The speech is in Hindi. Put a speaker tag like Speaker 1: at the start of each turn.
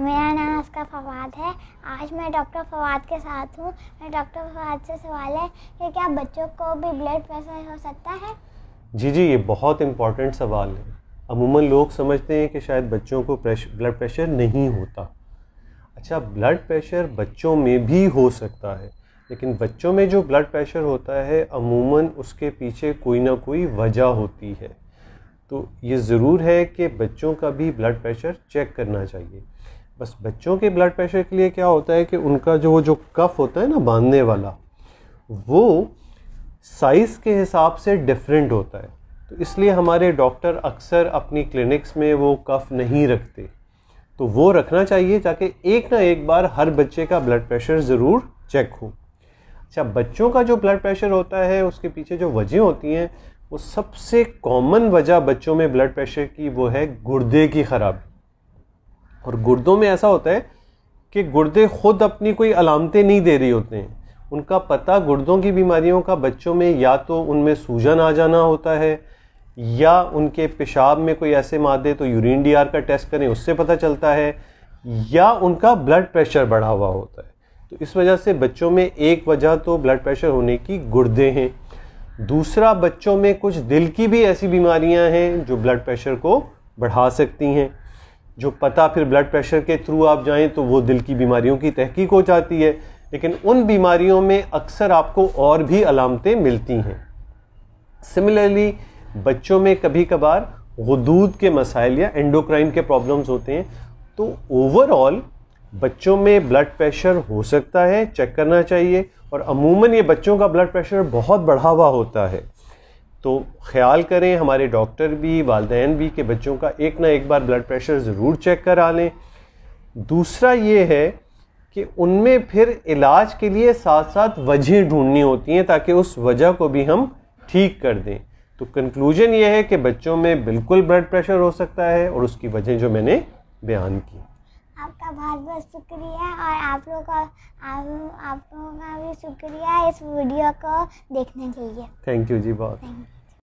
Speaker 1: मेरा नाम असका फवाद है आज मैं डॉक्टर फवाद के साथ हूँ मैं डॉक्टर फवाद से सवाल है कि क्या बच्चों को भी ब्लड प्रेशर हो सकता है
Speaker 2: जी जी ये बहुत इम्पॉर्टेंट सवाल है अमूमन लोग समझते हैं कि शायद बच्चों को ब्लड प्रेशर नहीं होता अच्छा ब्लड प्रेशर बच्चों में भी हो सकता है लेकिन बच्चों में जो ब्लड प्रेशर होता है अमूमन उसके पीछे कोई ना कोई वजह होती है तो ये ज़रूर है कि बच्चों का भी ब्लड प्रेशर चेक करना चाहिए बस बच्चों के ब्लड प्रेशर के लिए क्या होता है कि उनका जो जो कफ होता है ना बांधने वाला वो साइज़ के हिसाब से डिफरेंट होता है तो इसलिए हमारे डॉक्टर अक्सर अपनी क्लिनिक्स में वो कफ़ नहीं रखते तो वो रखना चाहिए ताकि एक ना एक बार हर बच्चे का ब्लड प्रेशर ज़रूर चेक हो अच्छा बच्चों का जो ब्लड प्रेशर होता है उसके पीछे जो वजह होती हैं वो सबसे कॉमन वजह बच्चों में ब्लड प्रेशर की वो है गुर्दे की ख़राबी और गुर्दों में ऐसा होता है कि गुर्दे खुद अपनी कोई अलामतें नहीं दे रही होते हैं उनका पता गुर्दों की बीमारियों का बच्चों में या तो उनमें सूजन आ जाना होता है या उनके पेशाब में कोई ऐसे मादे तो यूरिन डी का टेस्ट करें उससे पता चलता है या उनका ब्लड प्रेशर बढ़ा हुआ होता है तो इस वजह से बच्चों में एक वजह तो ब्लड प्रेशर होने की गुर्दे हैं दूसरा बच्चों में कुछ दिल की भी ऐसी बीमारियां हैं जो ब्लड प्रेशर को बढ़ा सकती हैं जो पता फिर ब्लड प्रेशर के थ्रू आप जाएं तो वो दिल की बीमारियों की तहकीक हो जाती है लेकिन उन बीमारियों में अक्सर आपको और भी अलामतें मिलती हैं सिमिलरली बच्चों में कभी कभार गदूद के मसाइल या एंडोक्राइन के प्रॉब्लम्स होते हैं तो ओवरऑल बच्चों में ब्लड प्रेशर हो सकता है चेक करना चाहिए और अमूमन ये बच्चों का ब्लड प्रेशर बहुत बढ़ा हुआ होता है तो ख्याल करें हमारे डॉक्टर भी वालदेन भी कि बच्चों का एक ना एक बार ब्लड प्रेशर ज़रूर चेक करा लें दूसरा ये है कि उनमें फिर इलाज के लिए साथ साथ वजह ढूंढनी होती हैं ताकि उस वजह को भी हम ठीक कर दें तो कंक्लूजन ये है कि बच्चों में बिल्कुल ब्लड प्रेशर हो सकता है और उसकी वजह जो मैंने बयान की
Speaker 1: आपका बहुत बहुत शुक्रिया और आप लोगों का आप आप लोगों का भी शुक्रिया इस वीडियो को देखने के लिए थैंक यू जी बहुत